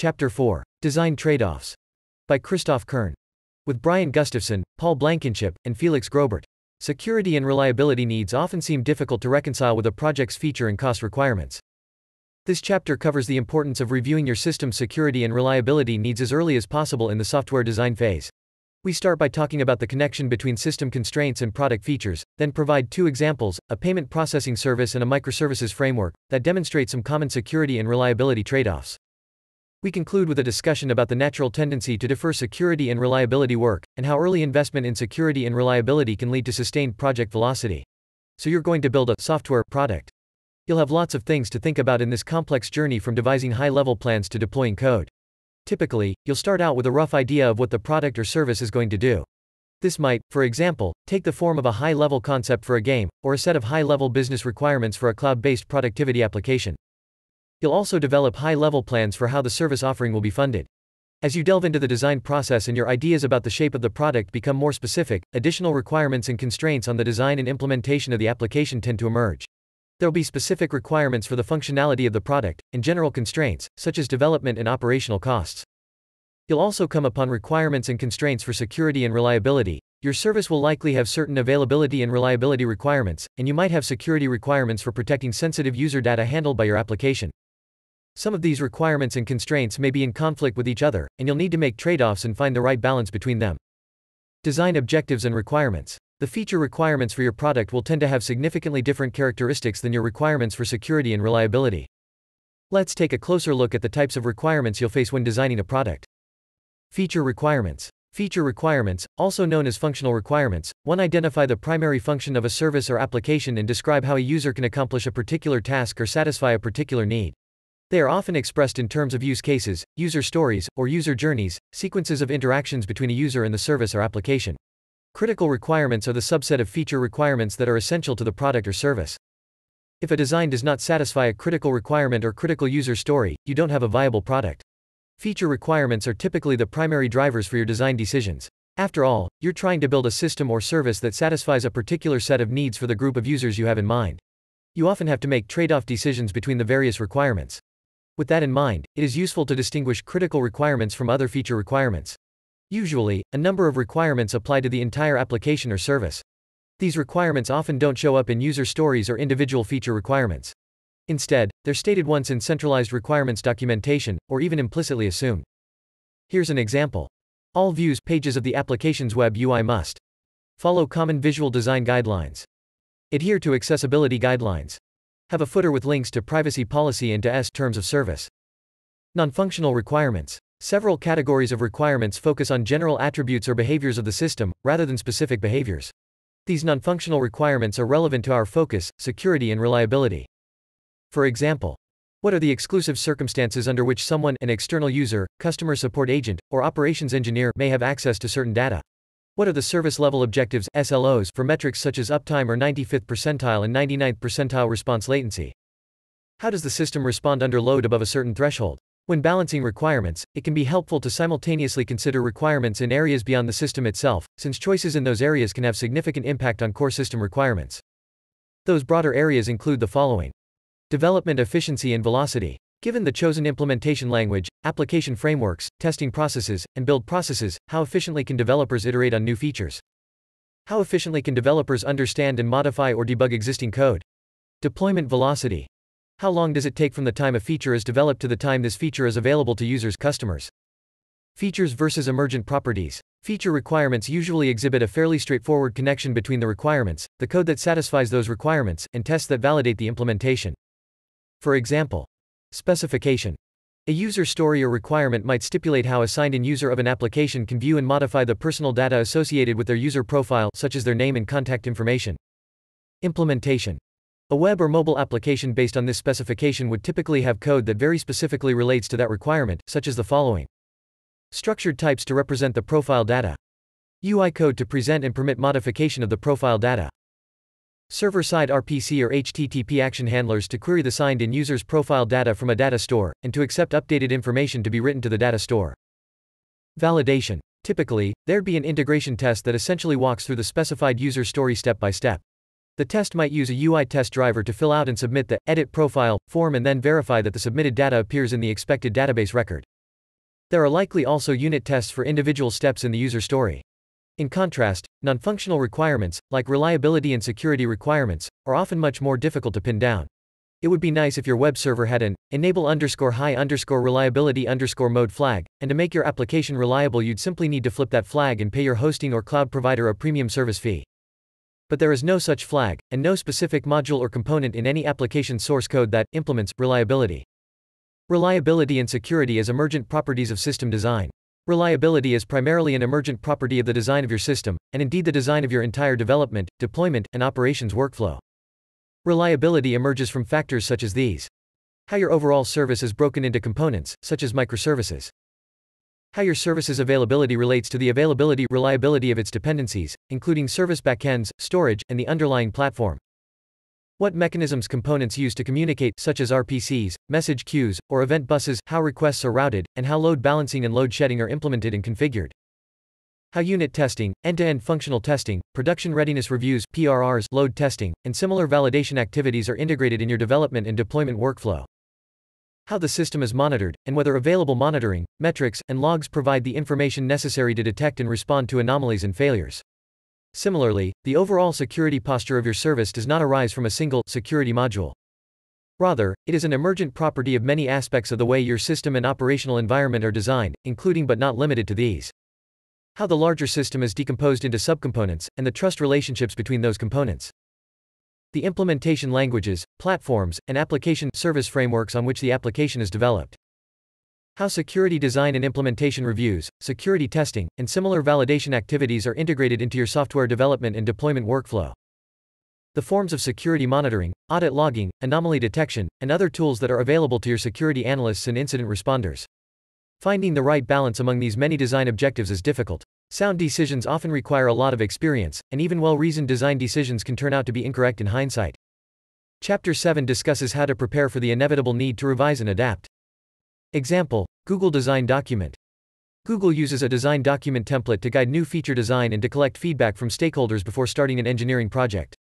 Chapter 4. Design Trade-Offs. By Christoph Kern. With Brian Gustafson, Paul Blankenship, and Felix Grobert. Security and reliability needs often seem difficult to reconcile with a project's feature and cost requirements. This chapter covers the importance of reviewing your system's security and reliability needs as early as possible in the software design phase. We start by talking about the connection between system constraints and product features, then provide two examples, a payment processing service and a microservices framework, that demonstrate some common security and reliability trade-offs. We conclude with a discussion about the natural tendency to defer security and reliability work, and how early investment in security and reliability can lead to sustained project velocity. So you're going to build a software product. You'll have lots of things to think about in this complex journey from devising high level plans to deploying code. Typically, you'll start out with a rough idea of what the product or service is going to do. This might, for example, take the form of a high level concept for a game, or a set of high level business requirements for a cloud based productivity application. You'll also develop high-level plans for how the service offering will be funded. As you delve into the design process and your ideas about the shape of the product become more specific, additional requirements and constraints on the design and implementation of the application tend to emerge. There'll be specific requirements for the functionality of the product, and general constraints, such as development and operational costs. You'll also come upon requirements and constraints for security and reliability. Your service will likely have certain availability and reliability requirements, and you might have security requirements for protecting sensitive user data handled by your application. Some of these requirements and constraints may be in conflict with each other, and you'll need to make trade-offs and find the right balance between them. Design objectives and requirements. The feature requirements for your product will tend to have significantly different characteristics than your requirements for security and reliability. Let's take a closer look at the types of requirements you'll face when designing a product. Feature requirements. Feature requirements, also known as functional requirements, one identify the primary function of a service or application and describe how a user can accomplish a particular task or satisfy a particular need. They are often expressed in terms of use cases, user stories, or user journeys, sequences of interactions between a user and the service or application. Critical requirements are the subset of feature requirements that are essential to the product or service. If a design does not satisfy a critical requirement or critical user story, you don't have a viable product. Feature requirements are typically the primary drivers for your design decisions. After all, you're trying to build a system or service that satisfies a particular set of needs for the group of users you have in mind. You often have to make trade off decisions between the various requirements. With that in mind, it is useful to distinguish critical requirements from other feature requirements. Usually, a number of requirements apply to the entire application or service. These requirements often don't show up in user stories or individual feature requirements. Instead, they're stated once in centralized requirements documentation, or even implicitly assumed. Here's an example. All views pages of the application's web UI must follow common visual design guidelines, adhere to accessibility guidelines, have a footer with links to privacy policy and to S terms of service. Non-functional requirements. Several categories of requirements focus on general attributes or behaviors of the system, rather than specific behaviors. These non-functional requirements are relevant to our focus, security and reliability. For example, what are the exclusive circumstances under which someone, an external user, customer support agent, or operations engineer may have access to certain data? What are the service level objectives SLOs for metrics such as uptime or 95th percentile and 99th percentile response latency? How does the system respond under load above a certain threshold? When balancing requirements, it can be helpful to simultaneously consider requirements in areas beyond the system itself, since choices in those areas can have significant impact on core system requirements. Those broader areas include the following. Development efficiency and velocity. Given the chosen implementation language, application frameworks, testing processes, and build processes, how efficiently can developers iterate on new features? How efficiently can developers understand and modify or debug existing code? Deployment velocity. How long does it take from the time a feature is developed to the time this feature is available to users customers? Features versus emergent properties. Feature requirements usually exhibit a fairly straightforward connection between the requirements, the code that satisfies those requirements, and tests that validate the implementation. For example, Specification. A user story or requirement might stipulate how a signed-in user of an application can view and modify the personal data associated with their user profile, such as their name and contact information. Implementation. A web or mobile application based on this specification would typically have code that very specifically relates to that requirement, such as the following. Structured types to represent the profile data. UI code to present and permit modification of the profile data. Server-side RPC or HTTP action handlers to query the signed in user's profile data from a data store, and to accept updated information to be written to the data store. Validation. Typically, there'd be an integration test that essentially walks through the specified user story step by step. The test might use a UI test driver to fill out and submit the edit profile form and then verify that the submitted data appears in the expected database record. There are likely also unit tests for individual steps in the user story. In contrast, non-functional requirements, like reliability and security requirements, are often much more difficult to pin down. It would be nice if your web server had an enable underscore high underscore reliability underscore mode flag, and to make your application reliable you'd simply need to flip that flag and pay your hosting or cloud provider a premium service fee. But there is no such flag, and no specific module or component in any application source code that implements reliability. Reliability and security as emergent properties of system design. Reliability is primarily an emergent property of the design of your system, and indeed the design of your entire development, deployment, and operations workflow. Reliability emerges from factors such as these. How your overall service is broken into components, such as microservices. How your service's availability relates to the availability reliability of its dependencies, including service backends, storage, and the underlying platform. What mechanisms components use to communicate, such as RPCs, message queues, or event buses, how requests are routed, and how load balancing and load shedding are implemented and configured. How unit testing, end-to-end functional testing, production readiness reviews, PRRs, load testing, and similar validation activities are integrated in your development and deployment workflow. How the system is monitored, and whether available monitoring, metrics, and logs provide the information necessary to detect and respond to anomalies and failures. Similarly, the overall security posture of your service does not arise from a single security module. Rather, it is an emergent property of many aspects of the way your system and operational environment are designed, including but not limited to these. How the larger system is decomposed into subcomponents, and the trust relationships between those components. The implementation languages, platforms, and application service frameworks on which the application is developed. How security design and implementation reviews, security testing, and similar validation activities are integrated into your software development and deployment workflow. The forms of security monitoring, audit logging, anomaly detection, and other tools that are available to your security analysts and incident responders. Finding the right balance among these many design objectives is difficult. Sound decisions often require a lot of experience, and even well reasoned design decisions can turn out to be incorrect in hindsight. Chapter 7 discusses how to prepare for the inevitable need to revise and adapt. Example, Google Design Document. Google uses a design document template to guide new feature design and to collect feedback from stakeholders before starting an engineering project.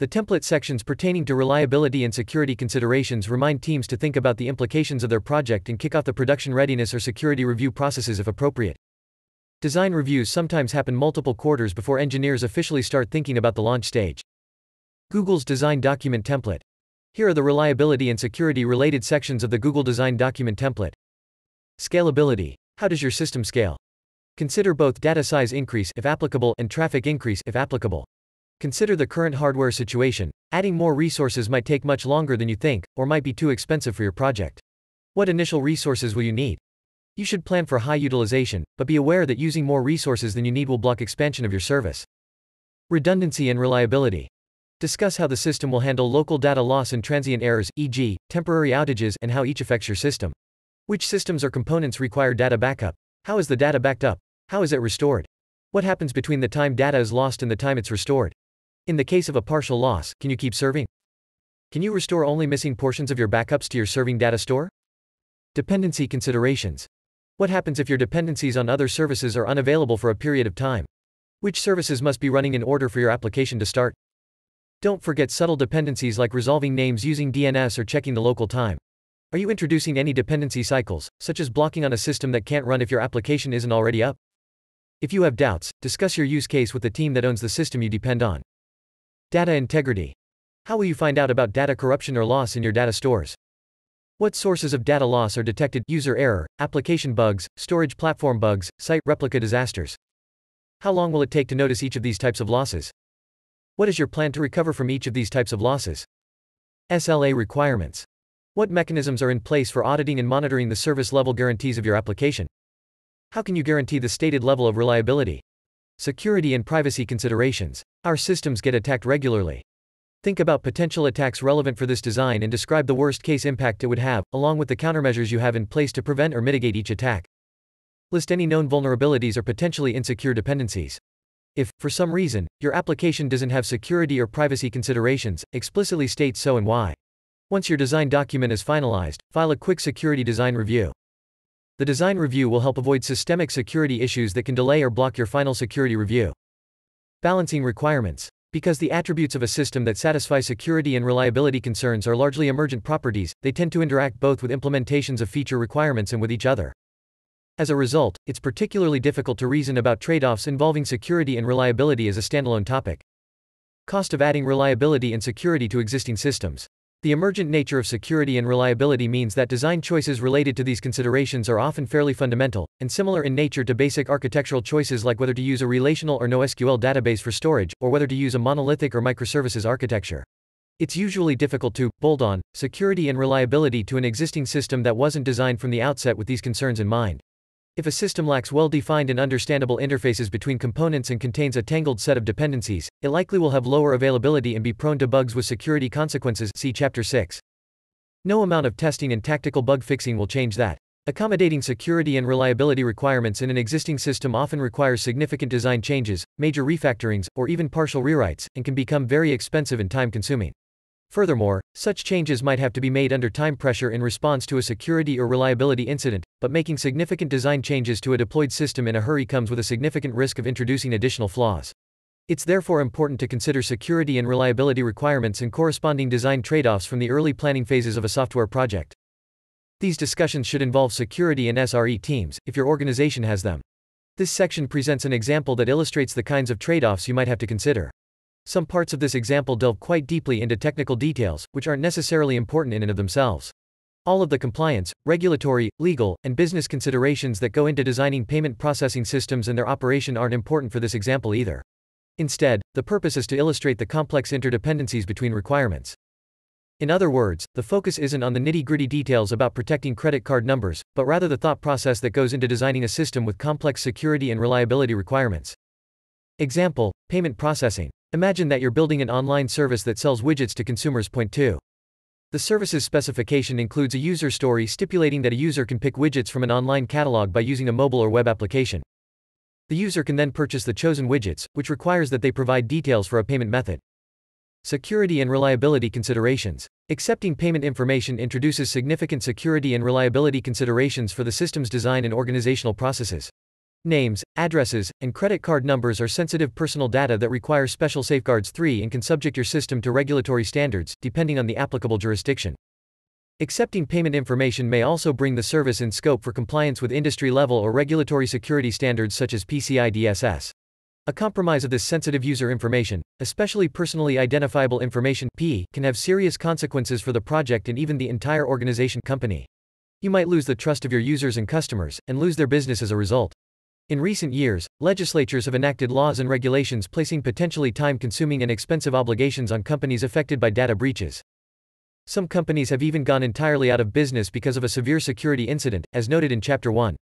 The template sections pertaining to reliability and security considerations remind teams to think about the implications of their project and kick off the production readiness or security review processes if appropriate. Design reviews sometimes happen multiple quarters before engineers officially start thinking about the launch stage. Google's Design Document Template here are the reliability and security related sections of the Google Design document template. Scalability. How does your system scale? Consider both data size increase if applicable and traffic increase if applicable. Consider the current hardware situation. Adding more resources might take much longer than you think, or might be too expensive for your project. What initial resources will you need? You should plan for high utilization, but be aware that using more resources than you need will block expansion of your service. Redundancy and reliability. Discuss how the system will handle local data loss and transient errors, e.g., temporary outages, and how each affects your system. Which systems or components require data backup? How is the data backed up? How is it restored? What happens between the time data is lost and the time it's restored? In the case of a partial loss, can you keep serving? Can you restore only missing portions of your backups to your serving data store? Dependency considerations. What happens if your dependencies on other services are unavailable for a period of time? Which services must be running in order for your application to start? Don't forget subtle dependencies like resolving names using DNS or checking the local time. Are you introducing any dependency cycles, such as blocking on a system that can't run if your application isn't already up? If you have doubts, discuss your use case with the team that owns the system you depend on. Data integrity. How will you find out about data corruption or loss in your data stores? What sources of data loss are detected? User error, application bugs, storage platform bugs, site replica disasters. How long will it take to notice each of these types of losses? What is your plan to recover from each of these types of losses? SLA requirements. What mechanisms are in place for auditing and monitoring the service level guarantees of your application? How can you guarantee the stated level of reliability? Security and privacy considerations. Our systems get attacked regularly. Think about potential attacks relevant for this design and describe the worst case impact it would have, along with the countermeasures you have in place to prevent or mitigate each attack. List any known vulnerabilities or potentially insecure dependencies. If, for some reason, your application doesn't have security or privacy considerations, explicitly state so and why. Once your design document is finalized, file a quick security design review. The design review will help avoid systemic security issues that can delay or block your final security review. Balancing requirements. Because the attributes of a system that satisfy security and reliability concerns are largely emergent properties, they tend to interact both with implementations of feature requirements and with each other. As a result, it's particularly difficult to reason about trade-offs involving security and reliability as a standalone topic. Cost of adding reliability and security to existing systems. The emergent nature of security and reliability means that design choices related to these considerations are often fairly fundamental, and similar in nature to basic architectural choices like whether to use a relational or NoSQL database for storage, or whether to use a monolithic or microservices architecture. It's usually difficult to bolt on security and reliability to an existing system that wasn't designed from the outset with these concerns in mind. If a system lacks well-defined and understandable interfaces between components and contains a tangled set of dependencies, it likely will have lower availability and be prone to bugs with security consequences see Chapter 6. No amount of testing and tactical bug fixing will change that. Accommodating security and reliability requirements in an existing system often requires significant design changes, major refactorings, or even partial rewrites, and can become very expensive and time-consuming. Furthermore, such changes might have to be made under time pressure in response to a security or reliability incident, but making significant design changes to a deployed system in a hurry comes with a significant risk of introducing additional flaws. It's therefore important to consider security and reliability requirements and corresponding design trade-offs from the early planning phases of a software project. These discussions should involve security and SRE teams, if your organization has them. This section presents an example that illustrates the kinds of trade-offs you might have to consider. Some parts of this example delve quite deeply into technical details, which aren't necessarily important in and of themselves. All of the compliance, regulatory, legal, and business considerations that go into designing payment processing systems and their operation aren't important for this example either. Instead, the purpose is to illustrate the complex interdependencies between requirements. In other words, the focus isn't on the nitty gritty details about protecting credit card numbers, but rather the thought process that goes into designing a system with complex security and reliability requirements. Example Payment processing. Imagine that you're building an online service that sells widgets to consumers. Point 2. The service's specification includes a user story stipulating that a user can pick widgets from an online catalog by using a mobile or web application. The user can then purchase the chosen widgets, which requires that they provide details for a payment method. Security and reliability considerations. Accepting payment information introduces significant security and reliability considerations for the system's design and organizational processes. Names, addresses, and credit card numbers are sensitive personal data that require special safeguards 3 and can subject your system to regulatory standards, depending on the applicable jurisdiction. Accepting payment information may also bring the service in scope for compliance with industry-level or regulatory security standards such as PCI DSS. A compromise of this sensitive user information, especially personally identifiable information P, can have serious consequences for the project and even the entire organization company. You might lose the trust of your users and customers, and lose their business as a result. In recent years, legislatures have enacted laws and regulations placing potentially time-consuming and expensive obligations on companies affected by data breaches. Some companies have even gone entirely out of business because of a severe security incident, as noted in Chapter 1.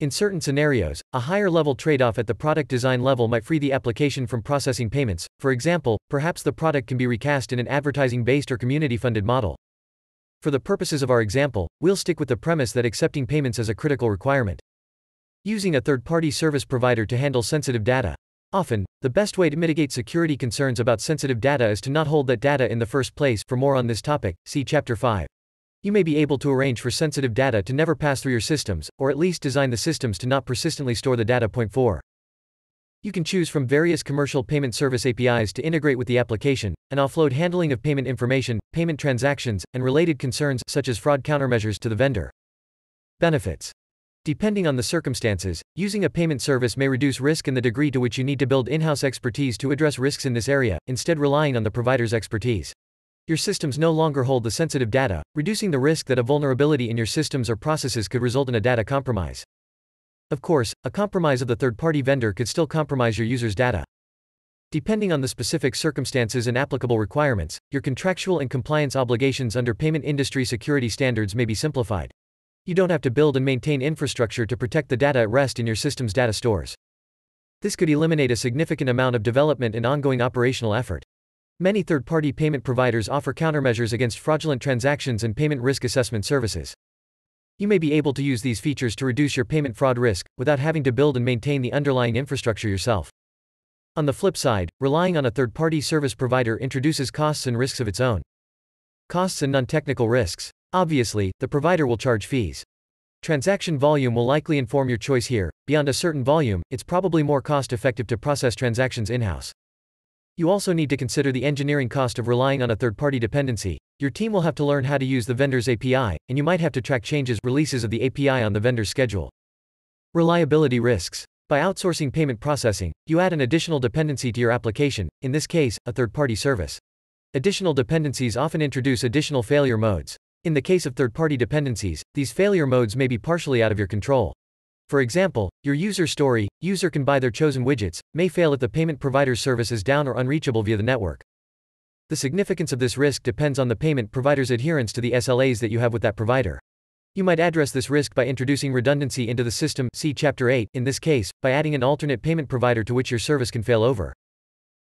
In certain scenarios, a higher level trade-off at the product design level might free the application from processing payments, for example, perhaps the product can be recast in an advertising-based or community-funded model. For the purposes of our example, we'll stick with the premise that accepting payments is a critical requirement using a third-party service provider to handle sensitive data. Often, the best way to mitigate security concerns about sensitive data is to not hold that data in the first place. For more on this topic, see Chapter 5. You may be able to arrange for sensitive data to never pass through your systems, or at least design the systems to not persistently store the data. Point 4. You can choose from various commercial payment service APIs to integrate with the application and offload handling of payment information, payment transactions, and related concerns such as fraud countermeasures to the vendor. Benefits Depending on the circumstances, using a payment service may reduce risk in the degree to which you need to build in-house expertise to address risks in this area, instead relying on the provider's expertise. Your systems no longer hold the sensitive data, reducing the risk that a vulnerability in your systems or processes could result in a data compromise. Of course, a compromise of the third-party vendor could still compromise your users' data. Depending on the specific circumstances and applicable requirements, your contractual and compliance obligations under payment industry security standards may be simplified you don't have to build and maintain infrastructure to protect the data at rest in your system's data stores. This could eliminate a significant amount of development and ongoing operational effort. Many third-party payment providers offer countermeasures against fraudulent transactions and payment risk assessment services. You may be able to use these features to reduce your payment fraud risk without having to build and maintain the underlying infrastructure yourself. On the flip side, relying on a third party service provider introduces costs and risks of its own. Costs and non technical risks. Obviously, the provider will charge fees. Transaction volume will likely inform your choice here. Beyond a certain volume, it's probably more cost effective to process transactions in house. You also need to consider the engineering cost of relying on a third party dependency. Your team will have to learn how to use the vendor's API, and you might have to track changes releases of the API on the vendor's schedule. Reliability risks. By outsourcing payment processing, you add an additional dependency to your application, in this case, a third party service. Additional dependencies often introduce additional failure modes. In the case of third-party dependencies, these failure modes may be partially out of your control. For example, your user story, user can buy their chosen widgets, may fail if the payment provider's service is down or unreachable via the network. The significance of this risk depends on the payment provider's adherence to the SLAs that you have with that provider. You might address this risk by introducing redundancy into the system see chapter 8 in this case by adding an alternate payment provider to which your service can fail over.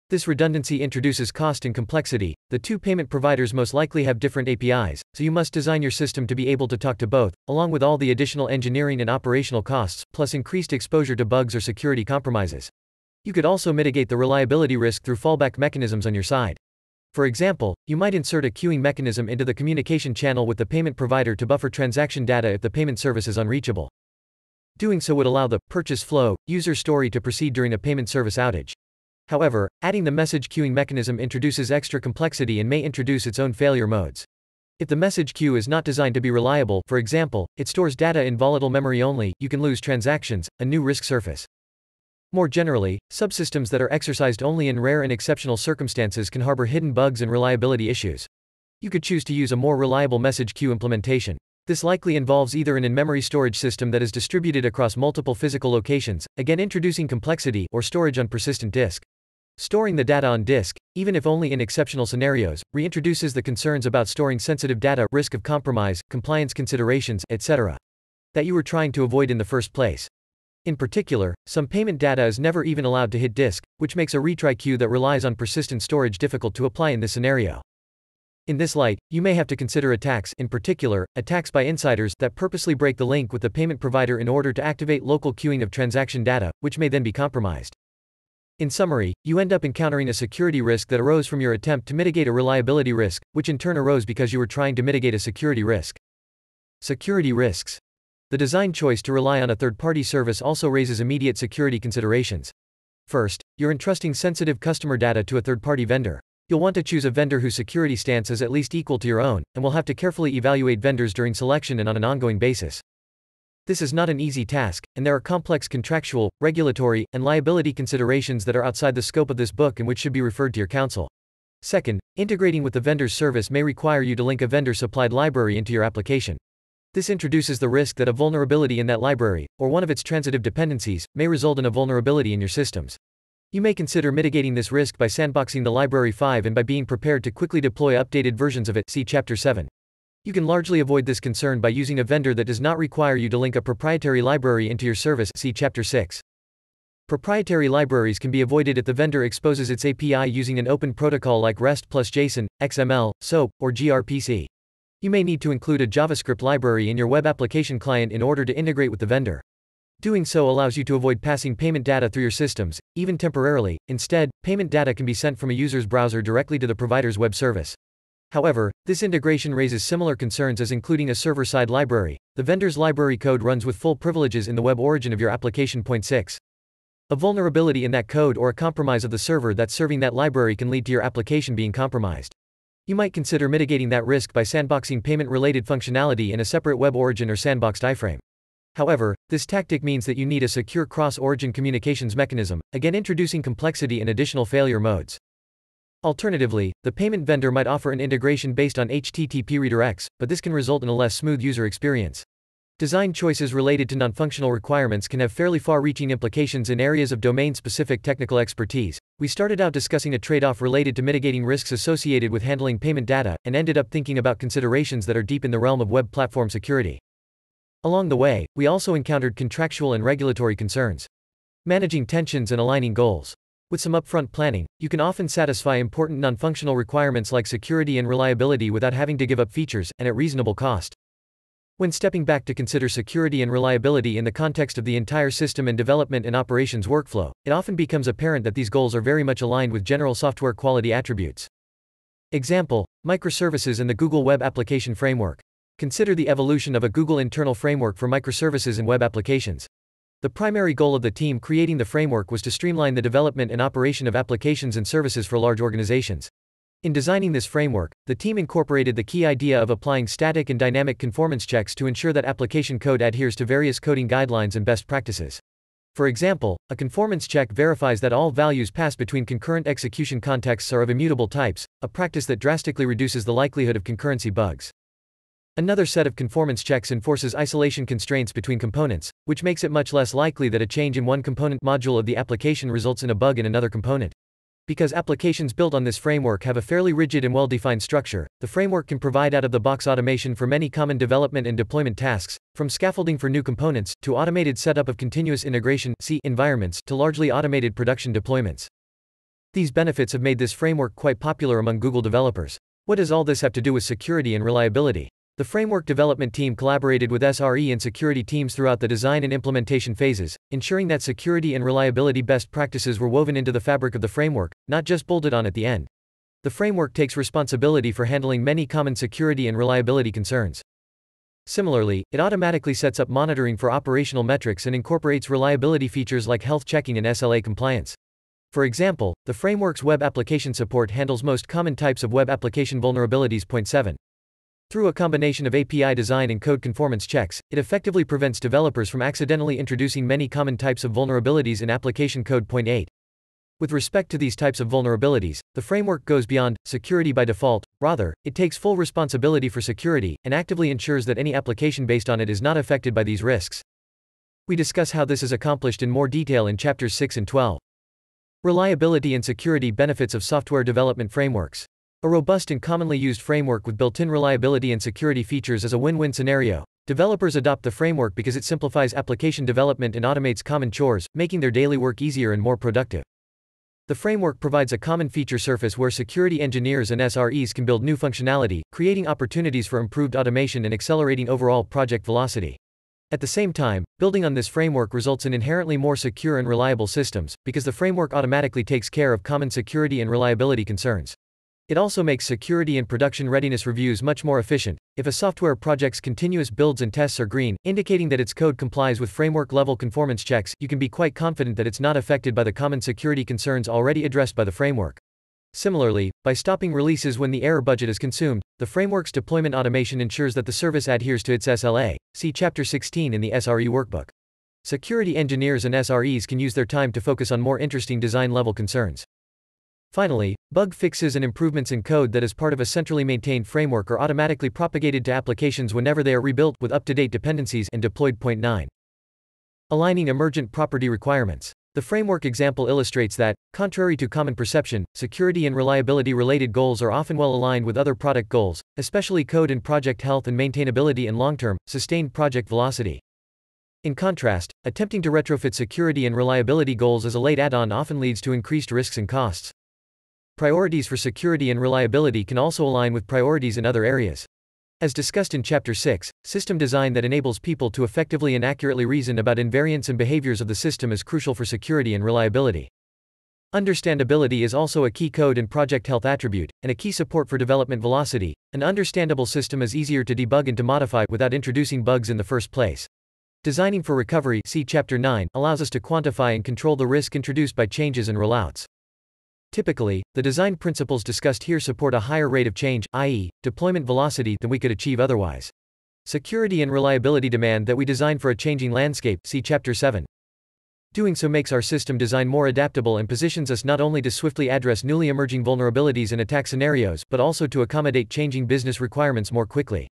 This redundancy introduces cost and complexity. The two payment providers most likely have different APIs, so you must design your system to be able to talk to both, along with all the additional engineering and operational costs, plus increased exposure to bugs or security compromises. You could also mitigate the reliability risk through fallback mechanisms on your side. For example, you might insert a queuing mechanism into the communication channel with the payment provider to buffer transaction data if the payment service is unreachable. Doing so would allow the purchase flow user story to proceed during a payment service outage. However, adding the message queuing mechanism introduces extra complexity and may introduce its own failure modes. If the message queue is not designed to be reliable, for example, it stores data in volatile memory only, you can lose transactions, a new risk surface. More generally, subsystems that are exercised only in rare and exceptional circumstances can harbor hidden bugs and reliability issues. You could choose to use a more reliable message queue implementation. This likely involves either an in-memory storage system that is distributed across multiple physical locations, again introducing complexity, or storage on persistent disk. Storing the data on disk, even if only in exceptional scenarios, reintroduces the concerns about storing sensitive data, risk of compromise, compliance considerations, etc. that you were trying to avoid in the first place. In particular, some payment data is never even allowed to hit disk, which makes a retry queue that relies on persistent storage difficult to apply in this scenario. In this light, you may have to consider attacks, in particular, attacks by insiders that purposely break the link with the payment provider in order to activate local queuing of transaction data, which may then be compromised. In summary, you end up encountering a security risk that arose from your attempt to mitigate a reliability risk, which in turn arose because you were trying to mitigate a security risk. Security risks. The design choice to rely on a third-party service also raises immediate security considerations. First, you're entrusting sensitive customer data to a third-party vendor. You'll want to choose a vendor whose security stance is at least equal to your own, and will have to carefully evaluate vendors during selection and on an ongoing basis. This is not an easy task, and there are complex contractual, regulatory, and liability considerations that are outside the scope of this book and which should be referred to your counsel. Second, integrating with the vendor's service may require you to link a vendor-supplied library into your application. This introduces the risk that a vulnerability in that library, or one of its transitive dependencies, may result in a vulnerability in your systems. You may consider mitigating this risk by sandboxing the library 5 and by being prepared to quickly deploy updated versions of it see Chapter 7. You can largely avoid this concern by using a vendor that does not require you to link a proprietary library into your service see Chapter 6. Proprietary libraries can be avoided if the vendor exposes its API using an open protocol like REST plus JSON, XML, SOAP, or gRPC. You may need to include a JavaScript library in your web application client in order to integrate with the vendor. Doing so allows you to avoid passing payment data through your systems, even temporarily. Instead, payment data can be sent from a user's browser directly to the provider's web service. However, this integration raises similar concerns as including a server-side library. The vendor's library code runs with full privileges in the web origin of your application. Point 6. A vulnerability in that code or a compromise of the server that's serving that library can lead to your application being compromised. You might consider mitigating that risk by sandboxing payment-related functionality in a separate web origin or sandboxed iframe. However, this tactic means that you need a secure cross-origin communications mechanism, again introducing complexity and additional failure modes. Alternatively, the payment vendor might offer an integration based on HTTP redirects, but this can result in a less smooth user experience. Design choices related to non-functional requirements can have fairly far-reaching implications in areas of domain-specific technical expertise. We started out discussing a trade-off related to mitigating risks associated with handling payment data, and ended up thinking about considerations that are deep in the realm of web platform security. Along the way, we also encountered contractual and regulatory concerns. Managing tensions and aligning goals. With some upfront planning, you can often satisfy important non-functional requirements like security and reliability without having to give up features, and at reasonable cost. When stepping back to consider security and reliability in the context of the entire system and development and operations workflow, it often becomes apparent that these goals are very much aligned with general software quality attributes. Example, microservices and the Google Web Application Framework. Consider the evolution of a Google internal framework for microservices and web applications. The primary goal of the team creating the framework was to streamline the development and operation of applications and services for large organizations. In designing this framework, the team incorporated the key idea of applying static and dynamic conformance checks to ensure that application code adheres to various coding guidelines and best practices. For example, a conformance check verifies that all values passed between concurrent execution contexts are of immutable types, a practice that drastically reduces the likelihood of concurrency bugs. Another set of conformance checks enforces isolation constraints between components, which makes it much less likely that a change in one component module of the application results in a bug in another component. Because applications built on this framework have a fairly rigid and well-defined structure, the framework can provide out-of-the-box automation for many common development and deployment tasks, from scaffolding for new components, to automated setup of continuous integration C environments, to largely automated production deployments. These benefits have made this framework quite popular among Google developers. What does all this have to do with security and reliability? The framework development team collaborated with SRE and security teams throughout the design and implementation phases, ensuring that security and reliability best practices were woven into the fabric of the framework, not just bolted on at the end. The framework takes responsibility for handling many common security and reliability concerns. Similarly, it automatically sets up monitoring for operational metrics and incorporates reliability features like health checking and SLA compliance. For example, the framework's web application support handles most common types of web application vulnerabilities. 7. Through a combination of API design and code conformance checks, it effectively prevents developers from accidentally introducing many common types of vulnerabilities in application code. Point 8. With respect to these types of vulnerabilities, the framework goes beyond security by default, rather, it takes full responsibility for security and actively ensures that any application based on it is not affected by these risks. We discuss how this is accomplished in more detail in chapters 6 and 12. Reliability and security benefits of software development frameworks. A robust and commonly used framework with built-in reliability and security features is a win-win scenario. Developers adopt the framework because it simplifies application development and automates common chores, making their daily work easier and more productive. The framework provides a common feature surface where security engineers and SREs can build new functionality, creating opportunities for improved automation and accelerating overall project velocity. At the same time, building on this framework results in inherently more secure and reliable systems, because the framework automatically takes care of common security and reliability concerns. It also makes security and production readiness reviews much more efficient. If a software project's continuous builds and tests are green, indicating that its code complies with framework level conformance checks, you can be quite confident that it's not affected by the common security concerns already addressed by the framework. Similarly, by stopping releases when the error budget is consumed, the framework's deployment automation ensures that the service adheres to its SLA. See Chapter 16 in the SRE workbook. Security engineers and SREs can use their time to focus on more interesting design level concerns. Finally, bug fixes and improvements in code that is part of a centrally maintained framework are automatically propagated to applications whenever they are rebuilt with up-to-date dependencies and deployed. 9. Aligning emergent property requirements. The framework example illustrates that, contrary to common perception, security and reliability-related goals are often well aligned with other product goals, especially code and project health and maintainability and long-term, sustained project velocity. In contrast, attempting to retrofit security and reliability goals as a late add-on often leads to increased risks and costs. Priorities for security and reliability can also align with priorities in other areas. As discussed in Chapter 6, system design that enables people to effectively and accurately reason about invariants and behaviors of the system is crucial for security and reliability. Understandability is also a key code and project health attribute, and a key support for development velocity. An understandable system is easier to debug and to modify without introducing bugs in the first place. Designing for recovery see Chapter 9 allows us to quantify and control the risk introduced by changes and rollouts. Typically, the design principles discussed here support a higher rate of change, i.e., deployment velocity, than we could achieve otherwise. Security and reliability demand that we design for a changing landscape, see Chapter 7. Doing so makes our system design more adaptable and positions us not only to swiftly address newly emerging vulnerabilities and attack scenarios, but also to accommodate changing business requirements more quickly.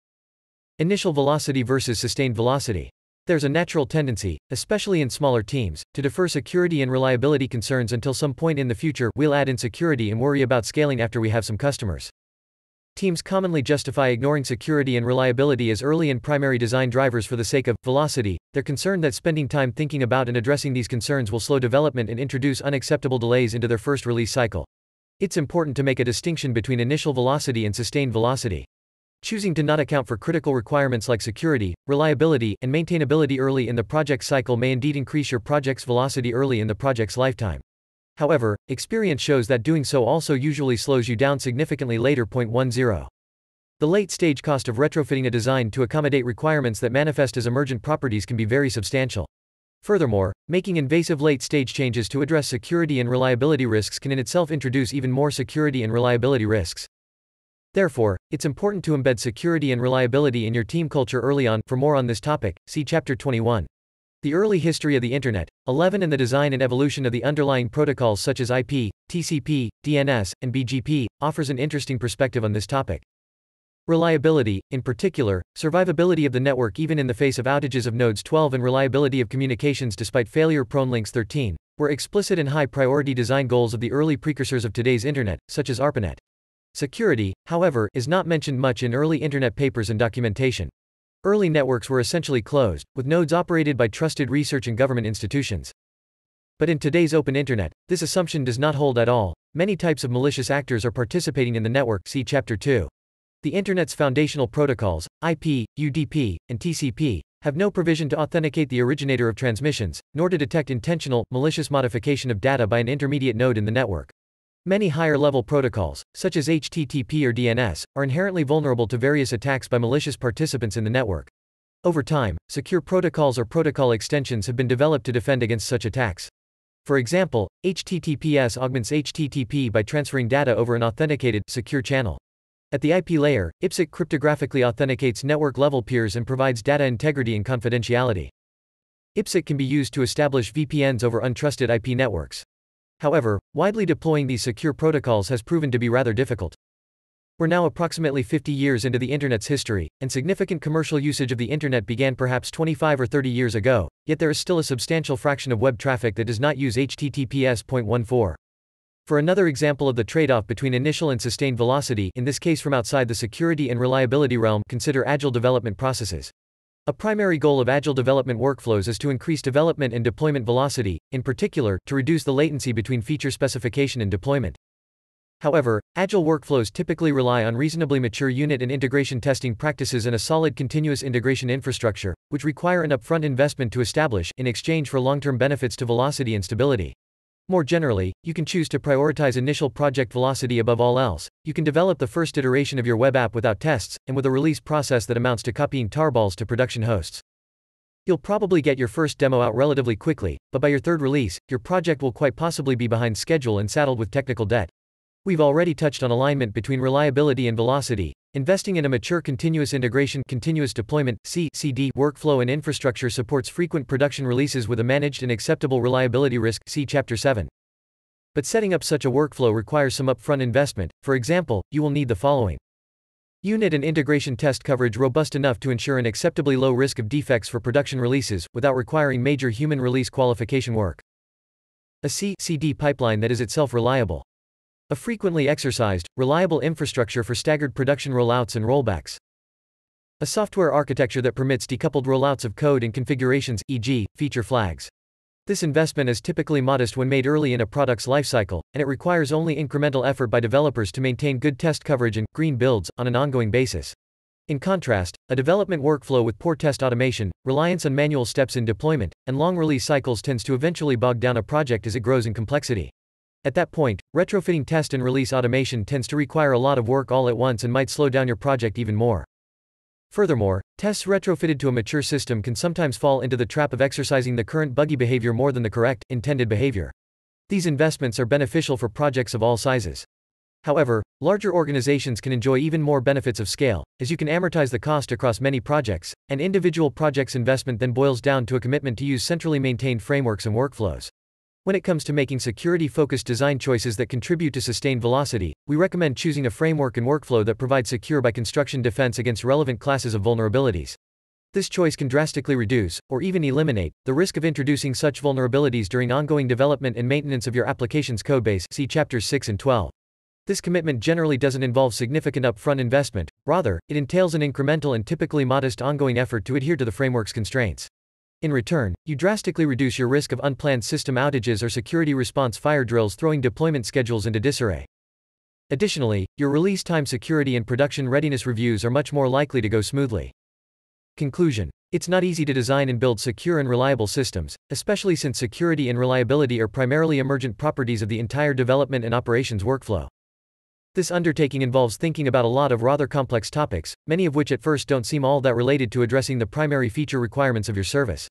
Initial velocity versus sustained velocity. There's a natural tendency, especially in smaller teams, to defer security and reliability concerns until some point in the future we'll add in security and worry about scaling after we have some customers. Teams commonly justify ignoring security and reliability as early and primary design drivers for the sake of velocity. They're concerned that spending time thinking about and addressing these concerns will slow development and introduce unacceptable delays into their first release cycle. It's important to make a distinction between initial velocity and sustained velocity choosing to not account for critical requirements like security, reliability, and maintainability early in the project cycle may indeed increase your project's velocity early in the project's lifetime. However, experience shows that doing so also usually slows you down significantly later. 0.10. The late stage cost of retrofitting a design to accommodate requirements that manifest as emergent properties can be very substantial. Furthermore, making invasive late stage changes to address security and reliability risks can in itself introduce even more security and reliability risks. Therefore, it's important to embed security and reliability in your team culture early on. For more on this topic, see Chapter 21. The Early History of the Internet, 11 and the Design and Evolution of the Underlying Protocols such as IP, TCP, DNS, and BGP, offers an interesting perspective on this topic. Reliability, in particular, survivability of the network even in the face of outages of nodes 12 and reliability of communications despite failure-prone links 13, were explicit and high-priority design goals of the early precursors of today's Internet, such as ARPANET. Security, however, is not mentioned much in early Internet papers and documentation. Early networks were essentially closed, with nodes operated by trusted research and government institutions. But in today's open Internet, this assumption does not hold at all. Many types of malicious actors are participating in the network see Chapter 2. The Internet's foundational protocols, IP, UDP, and TCP, have no provision to authenticate the originator of transmissions, nor to detect intentional, malicious modification of data by an intermediate node in the network. Many higher-level protocols, such as HTTP or DNS, are inherently vulnerable to various attacks by malicious participants in the network. Over time, secure protocols or protocol extensions have been developed to defend against such attacks. For example, HTTPS augments HTTP by transferring data over an authenticated, secure channel. At the IP layer, IPsec cryptographically authenticates network-level peers and provides data integrity and confidentiality. IPsec can be used to establish VPNs over untrusted IP networks. However, widely deploying these secure protocols has proven to be rather difficult. We're now approximately 50 years into the Internet's history, and significant commercial usage of the Internet began perhaps 25 or 30 years ago, yet there is still a substantial fraction of web traffic that does not use HTTPS.14. For another example of the trade-off between initial and sustained velocity in this case from outside the security and reliability realm consider agile development processes. A primary goal of agile development workflows is to increase development and deployment velocity, in particular, to reduce the latency between feature specification and deployment. However, agile workflows typically rely on reasonably mature unit and integration testing practices and a solid continuous integration infrastructure, which require an upfront investment to establish, in exchange for long term benefits to velocity and stability. More generally, you can choose to prioritize initial project velocity above all else. You can develop the first iteration of your web app without tests, and with a release process that amounts to copying tarballs to production hosts. You'll probably get your first demo out relatively quickly, but by your third release, your project will quite possibly be behind schedule and saddled with technical debt. We've already touched on alignment between reliability and velocity, investing in a mature continuous integration continuous deployment CCD workflow and infrastructure supports frequent production releases with a managed and acceptable reliability risk see chapter 7. But setting up such a workflow requires some upfront investment. For example, you will need the following. Unit and integration test coverage robust enough to ensure an acceptably low risk of defects for production releases without requiring major human release qualification work. A CCD pipeline that is itself reliable. A frequently exercised, reliable infrastructure for staggered production rollouts and rollbacks. A software architecture that permits decoupled rollouts of code and configurations, e.g., feature flags. This investment is typically modest when made early in a product's lifecycle, and it requires only incremental effort by developers to maintain good test coverage and green builds on an ongoing basis. In contrast, a development workflow with poor test automation, reliance on manual steps in deployment, and long release cycles tends to eventually bog down a project as it grows in complexity. At that point, retrofitting test and release automation tends to require a lot of work all at once and might slow down your project even more. Furthermore, tests retrofitted to a mature system can sometimes fall into the trap of exercising the current buggy behavior more than the correct, intended behavior. These investments are beneficial for projects of all sizes. However, larger organizations can enjoy even more benefits of scale, as you can amortize the cost across many projects, and individual project's investment then boils down to a commitment to use centrally maintained frameworks and workflows. When it comes to making security-focused design choices that contribute to sustained velocity, we recommend choosing a framework and workflow that provides secure by construction defense against relevant classes of vulnerabilities. This choice can drastically reduce, or even eliminate, the risk of introducing such vulnerabilities during ongoing development and maintenance of your application's codebase see chapters 6 and 12. This commitment generally doesn't involve significant upfront investment, rather, it entails an incremental and typically modest ongoing effort to adhere to the framework's constraints. In return, you drastically reduce your risk of unplanned system outages or security response fire drills throwing deployment schedules into disarray. Additionally, your release time security and production readiness reviews are much more likely to go smoothly. Conclusion It's not easy to design and build secure and reliable systems, especially since security and reliability are primarily emergent properties of the entire development and operations workflow. This undertaking involves thinking about a lot of rather complex topics, many of which at first don't seem all that related to addressing the primary feature requirements of your service.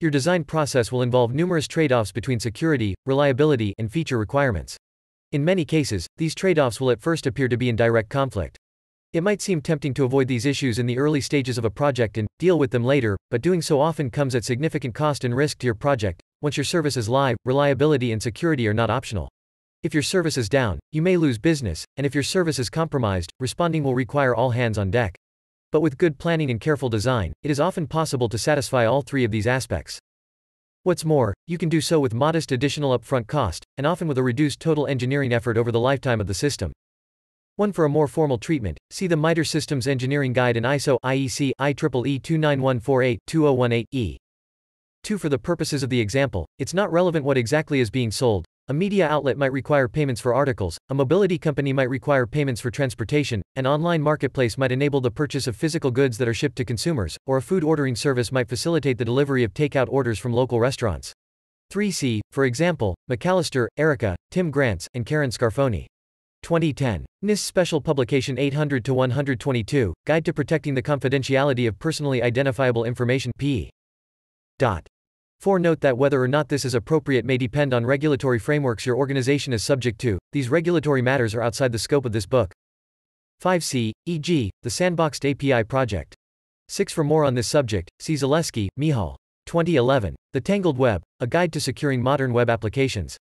Your design process will involve numerous trade-offs between security, reliability, and feature requirements. In many cases, these trade-offs will at first appear to be in direct conflict. It might seem tempting to avoid these issues in the early stages of a project and deal with them later, but doing so often comes at significant cost and risk to your project. Once your service is live, reliability and security are not optional. If your service is down, you may lose business, and if your service is compromised, responding will require all hands on deck. But with good planning and careful design, it is often possible to satisfy all three of these aspects. What's more, you can do so with modest additional upfront cost, and often with a reduced total engineering effort over the lifetime of the system. One for a more formal treatment, see the MITRE Systems Engineering Guide in ISO IEC IEEE 29148-2018-E. 2 For the purposes of the example, it's not relevant what exactly is being sold, a media outlet might require payments for articles, a mobility company might require payments for transportation, an online marketplace might enable the purchase of physical goods that are shipped to consumers, or a food ordering service might facilitate the delivery of takeout orders from local restaurants. 3C, for example, McAllister, Erica, Tim Grants, and Karen Scarfoni. 2010. NIST Special Publication 800 to 122, Guide to Protecting the Confidentiality of Personally Identifiable Information. P. Dot. 4. Note that whether or not this is appropriate may depend on regulatory frameworks your organization is subject to, these regulatory matters are outside the scope of this book. 5c, e.g., the Sandboxed API project. 6. For more on this subject, see Zaleski, Mihal. 2011. The Tangled Web, A Guide to Securing Modern Web Applications.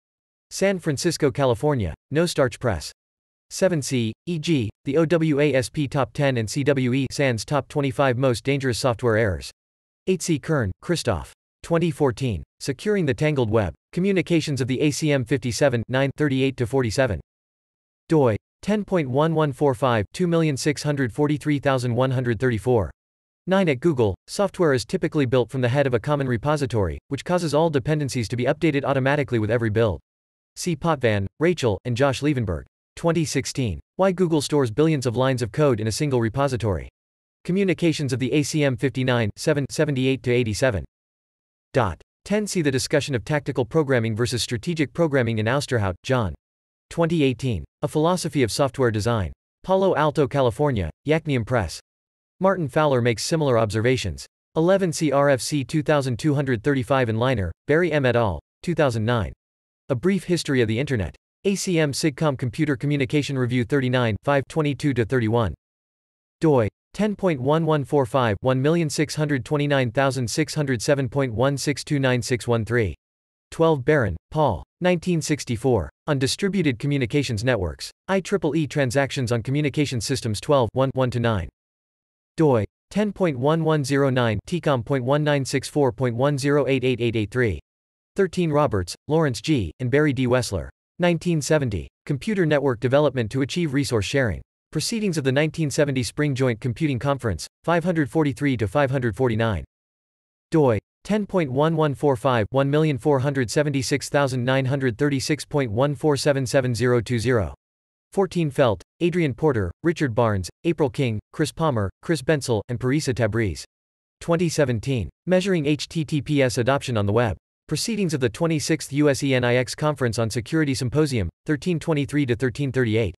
San Francisco, California, No Starch Press. 7C, e.g., the OWASP Top 10 and CWE SANS Top 25 Most Dangerous Software Errors. 8C Kern, Christoph. 2014, Securing the Tangled Web, Communications of the ACM 57 9 38-47. doi, 10.1145, 2643134. 9 At Google, software is typically built from the head of a common repository, which causes all dependencies to be updated automatically with every build. See Potvan, Rachel, and Josh Lievenberg. 2016. Why Google stores billions of lines of code in a single repository. Communications of the ACM 59, 7, 78-87. 10 See the discussion of tactical programming versus strategic programming in Austerhout, John. 2018. A Philosophy of Software Design. Palo Alto, California, Yacnium Press. Martin Fowler makes similar observations. 11 See RFC 2235 and Liner, Barry M. et al., 2009. A Brief History of the Internet. ACM SIGCOM Computer Communication Review 39, 522-31. doi, 10.1145 1629607.1629613. 12 Baron Paul. 1964. On Distributed Communications Networks. IEEE Transactions on Communication Systems 12 1 9 doi 10.1109 tcom.1964.1088883 13 Roberts, Lawrence G., and Barry D. Wessler. 1970. Computer Network Development to Achieve Resource Sharing. Proceedings of the 1970 Spring Joint Computing Conference, 543 to 549. DOI 10.1145-1476936.1477020. 14 Felt, Adrian Porter, Richard Barnes, April King, Chris Palmer, Chris Bensel, and Parisa Tabriz. 2017. Measuring HTTPS Adoption on the Web. Proceedings of the 26th USENIX Conference on Security Symposium, 1323-1338.